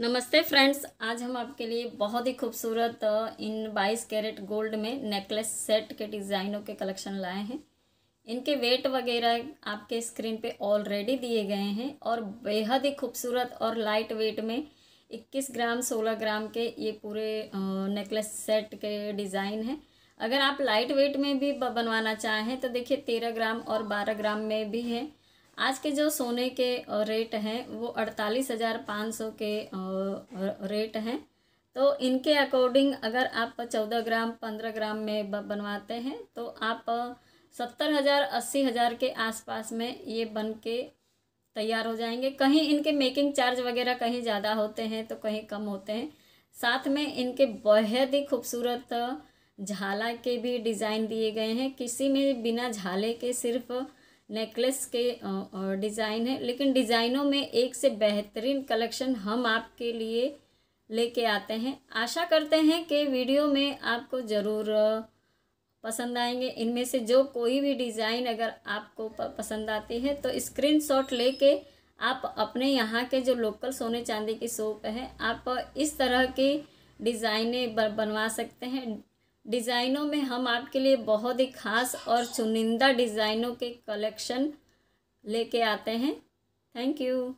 नमस्ते फ्रेंड्स आज हम आपके लिए बहुत ही खूबसूरत इन 22 कैरेट गोल्ड में नेकलेस सेट के डिज़ाइनों के कलेक्शन लाए हैं इनके वेट वगैरह आपके स्क्रीन पे ऑलरेडी दिए गए हैं और बेहद ही खूबसूरत और लाइट वेट में 21 ग्राम 16 ग्राम के ये पूरे नेकलेस सेट के डिज़ाइन हैं अगर आप लाइट वेट में भी बनवाना चाहें तो देखिए तेरह ग्राम और बारह ग्राम में भी है आज के जो सोने के रेट हैं वो अड़तालीस हज़ार पाँच सौ के रेट हैं तो इनके अकॉर्डिंग अगर आप चौदह ग्राम पंद्रह ग्राम में बनवाते हैं तो आप सत्तर हज़ार अस्सी हज़ार के आसपास में ये बन के तैयार हो जाएंगे कहीं इनके मेकिंग चार्ज वगैरह कहीं ज़्यादा होते हैं तो कहीं कम होते हैं साथ में इनके बेहद ही खूबसूरत झाला के भी डिज़ाइन दिए गए हैं किसी में बिना झाले के सिर्फ़ नेकलेस के डिज़ाइन है लेकिन डिज़ाइनों में एक से बेहतरीन कलेक्शन हम आपके लिए लेके आते हैं आशा करते हैं कि वीडियो में आपको ज़रूर पसंद आएंगे इनमें से जो कोई भी डिज़ाइन अगर आपको पसंद आती है तो स्क्रीनशॉट लेके आप अपने यहाँ के जो लोकल सोने चांदी की शॉप है आप इस तरह की डिज़ाइने बनवा सकते हैं डिज़ाइनों में हम आपके लिए बहुत ही ख़ास और चुनिंदा डिज़ाइनों के कलेक्शन लेके आते हैं थैंक यू